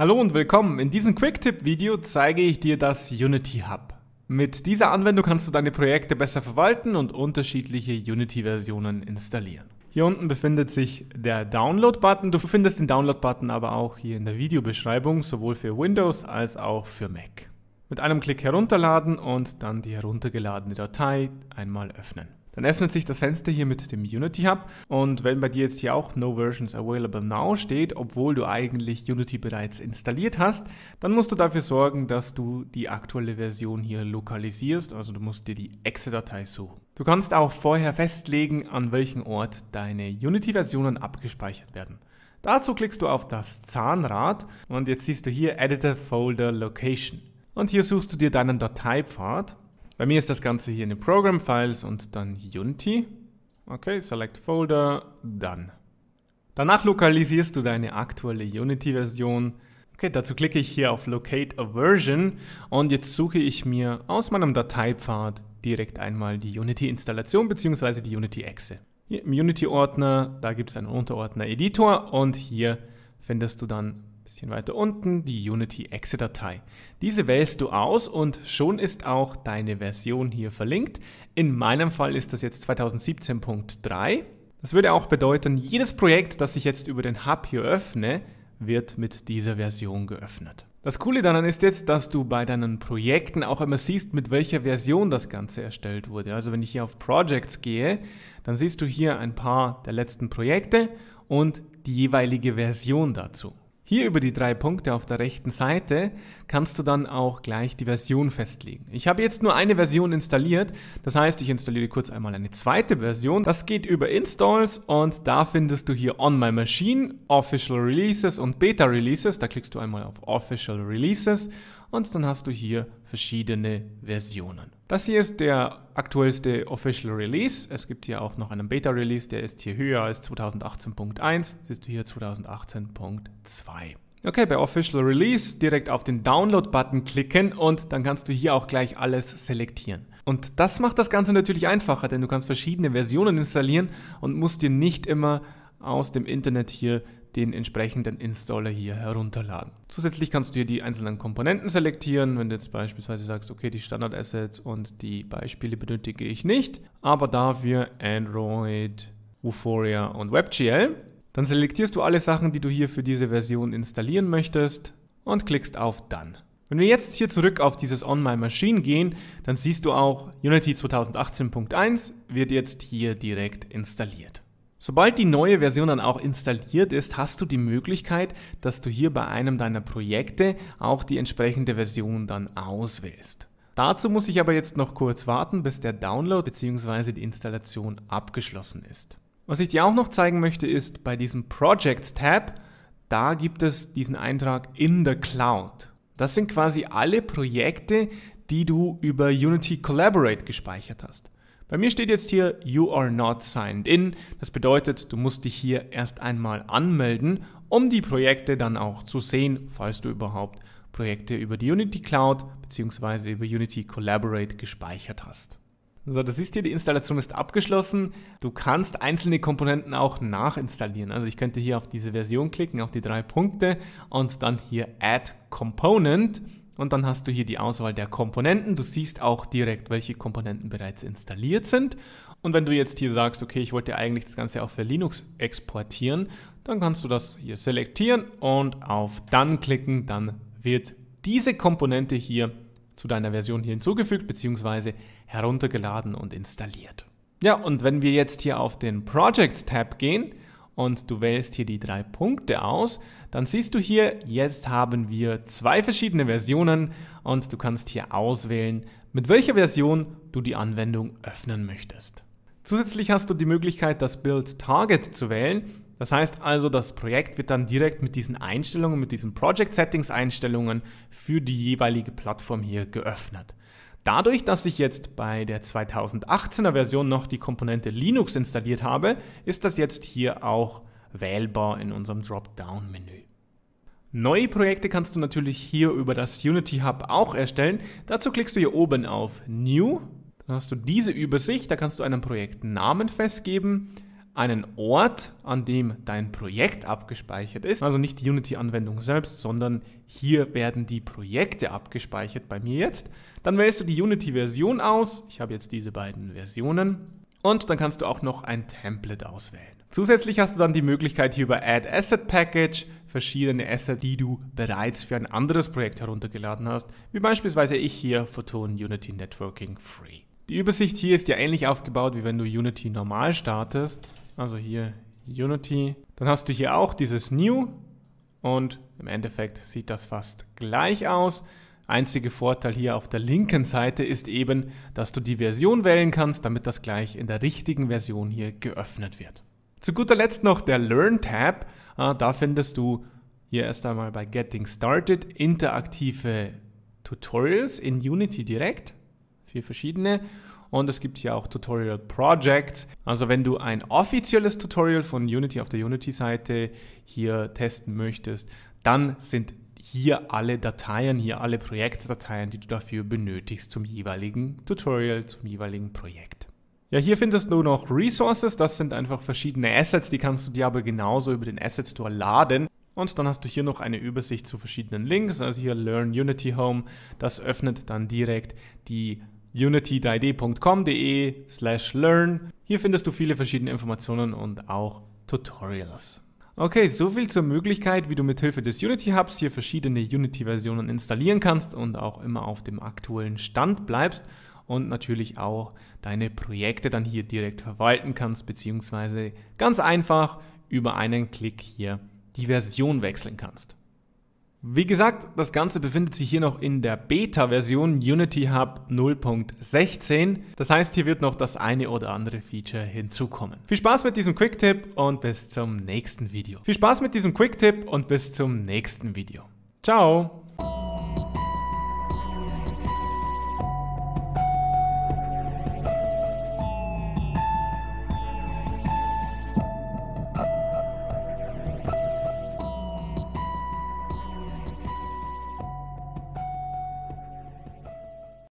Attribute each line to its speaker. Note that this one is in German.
Speaker 1: Hallo und willkommen. In diesem Quick-Tipp-Video zeige ich dir das Unity Hub. Mit dieser Anwendung kannst du deine Projekte besser verwalten und unterschiedliche Unity-Versionen installieren. Hier unten befindet sich der Download-Button. Du findest den Download-Button aber auch hier in der Videobeschreibung, sowohl für Windows als auch für Mac. Mit einem Klick herunterladen und dann die heruntergeladene Datei einmal öffnen. Dann öffnet sich das Fenster hier mit dem Unity Hub und wenn bei dir jetzt hier auch No Versions Available Now steht, obwohl du eigentlich Unity bereits installiert hast, dann musst du dafür sorgen, dass du die aktuelle Version hier lokalisierst, also du musst dir die Exe-Datei suchen. Du kannst auch vorher festlegen, an welchem Ort deine Unity-Versionen abgespeichert werden. Dazu klickst du auf das Zahnrad und jetzt siehst du hier Editor Folder Location. Und hier suchst du dir deinen Dateipfad bei mir ist das Ganze hier in den Program Files und dann Unity. Okay, Select Folder, Done. Danach lokalisierst du deine aktuelle Unity-Version. Okay, dazu klicke ich hier auf Locate a Version und jetzt suche ich mir aus meinem Dateipfad direkt einmal die Unity-Installation bzw. die Unity-Exe. Hier im Unity-Ordner, da gibt es einen Unterordner Editor und hier findest du dann bisschen weiter unten die Unity Exe-Datei. Diese wählst du aus und schon ist auch deine Version hier verlinkt. In meinem Fall ist das jetzt 2017.3. Das würde auch bedeuten, jedes Projekt, das ich jetzt über den Hub hier öffne, wird mit dieser Version geöffnet. Das Coole daran ist jetzt, dass du bei deinen Projekten auch immer siehst, mit welcher Version das Ganze erstellt wurde. Also wenn ich hier auf Projects gehe, dann siehst du hier ein paar der letzten Projekte und die jeweilige Version dazu. Hier über die drei Punkte auf der rechten Seite kannst du dann auch gleich die Version festlegen. Ich habe jetzt nur eine Version installiert, das heißt, ich installiere kurz einmal eine zweite Version. Das geht über Installs und da findest du hier On My Machine, Official Releases und Beta Releases. Da klickst du einmal auf Official Releases und dann hast du hier verschiedene Versionen. Das hier ist der aktuellste Official Release. Es gibt hier auch noch einen Beta-Release, der ist hier höher als 2018.1, siehst du hier 2018.2. Okay, bei Official Release direkt auf den Download-Button klicken und dann kannst du hier auch gleich alles selektieren. Und das macht das Ganze natürlich einfacher, denn du kannst verschiedene Versionen installieren und musst dir nicht immer aus dem Internet hier den entsprechenden Installer hier herunterladen. Zusätzlich kannst du hier die einzelnen Komponenten selektieren, wenn du jetzt beispielsweise sagst, okay, die Standard-Assets und die Beispiele benötige ich nicht, aber dafür Android, Euphoria und WebGL. Dann selektierst du alle Sachen, die du hier für diese Version installieren möchtest und klickst auf Done. Wenn wir jetzt hier zurück auf dieses On My Machine gehen, dann siehst du auch Unity 2018.1 wird jetzt hier direkt installiert. Sobald die neue Version dann auch installiert ist, hast du die Möglichkeit, dass du hier bei einem deiner Projekte auch die entsprechende Version dann auswählst. Dazu muss ich aber jetzt noch kurz warten, bis der Download bzw. die Installation abgeschlossen ist. Was ich dir auch noch zeigen möchte ist, bei diesem Projects Tab, da gibt es diesen Eintrag in the Cloud. Das sind quasi alle Projekte, die du über Unity Collaborate gespeichert hast. Bei mir steht jetzt hier You are not signed in. Das bedeutet, du musst dich hier erst einmal anmelden, um die Projekte dann auch zu sehen, falls du überhaupt Projekte über die Unity Cloud bzw. über Unity Collaborate gespeichert hast. So, das ist hier, die Installation ist abgeschlossen. Du kannst einzelne Komponenten auch nachinstallieren. Also ich könnte hier auf diese Version klicken, auf die drei Punkte und dann hier Add Component. Und dann hast du hier die Auswahl der Komponenten. Du siehst auch direkt, welche Komponenten bereits installiert sind. Und wenn du jetzt hier sagst, okay, ich wollte eigentlich das Ganze auch für Linux exportieren, dann kannst du das hier selektieren und auf Dann klicken. Dann wird diese Komponente hier zu deiner Version hier hinzugefügt bzw. heruntergeladen und installiert. Ja, und wenn wir jetzt hier auf den Projects Tab gehen und du wählst hier die drei Punkte aus, dann siehst du hier, jetzt haben wir zwei verschiedene Versionen und du kannst hier auswählen, mit welcher Version du die Anwendung öffnen möchtest. Zusätzlich hast du die Möglichkeit, das Build Target zu wählen. Das heißt also, das Projekt wird dann direkt mit diesen Einstellungen, mit diesen Project Settings Einstellungen für die jeweilige Plattform hier geöffnet. Dadurch, dass ich jetzt bei der 2018er Version noch die Komponente Linux installiert habe, ist das jetzt hier auch wählbar in unserem Dropdown-Menü. Neue Projekte kannst du natürlich hier über das Unity Hub auch erstellen. Dazu klickst du hier oben auf New, dann hast du diese Übersicht, da kannst du einem Projekt Namen festgeben, einen Ort, an dem dein Projekt abgespeichert ist, also nicht die Unity-Anwendung selbst, sondern hier werden die Projekte abgespeichert bei mir jetzt. Dann wählst du die Unity-Version aus, ich habe jetzt diese beiden Versionen und dann kannst du auch noch ein Template auswählen. Zusätzlich hast du dann die Möglichkeit, hier über Add Asset Package verschiedene Assets, die du bereits für ein anderes Projekt heruntergeladen hast, wie beispielsweise ich hier Photon Unity Networking Free. Die Übersicht hier ist ja ähnlich aufgebaut, wie wenn du Unity normal startest. Also hier Unity. Dann hast du hier auch dieses New und im Endeffekt sieht das fast gleich aus. Einzige Vorteil hier auf der linken Seite ist eben, dass du die Version wählen kannst, damit das gleich in der richtigen Version hier geöffnet wird. Zu guter Letzt noch der Learn Tab. Ah, da findest du hier erst einmal bei Getting Started interaktive Tutorials in Unity direkt. Vier verschiedene und es gibt hier auch Tutorial Projects. Also wenn du ein offizielles Tutorial von Unity auf der Unity-Seite hier testen möchtest, dann sind hier alle Dateien, hier alle Projektdateien, die du dafür benötigst zum jeweiligen Tutorial, zum jeweiligen Projekt. Ja, hier findest du noch Resources, das sind einfach verschiedene Assets, die kannst du dir aber genauso über den Asset Store laden. Und dann hast du hier noch eine Übersicht zu verschiedenen Links, also hier Learn Unity Home, das öffnet dann direkt die unity3d.com.de slash learn. Hier findest du viele verschiedene Informationen und auch Tutorials. Okay, soviel zur Möglichkeit, wie du mithilfe des Unity Hubs hier verschiedene Unity-Versionen installieren kannst und auch immer auf dem aktuellen Stand bleibst und natürlich auch deine Projekte dann hier direkt verwalten kannst, beziehungsweise ganz einfach über einen Klick hier die Version wechseln kannst. Wie gesagt, das Ganze befindet sich hier noch in der Beta-Version Unity Hub 0.16. Das heißt, hier wird noch das eine oder andere Feature hinzukommen. Viel Spaß mit diesem Quick-Tipp und bis zum nächsten Video. Viel Spaß mit diesem Quick-Tipp und bis zum nächsten Video. Ciao!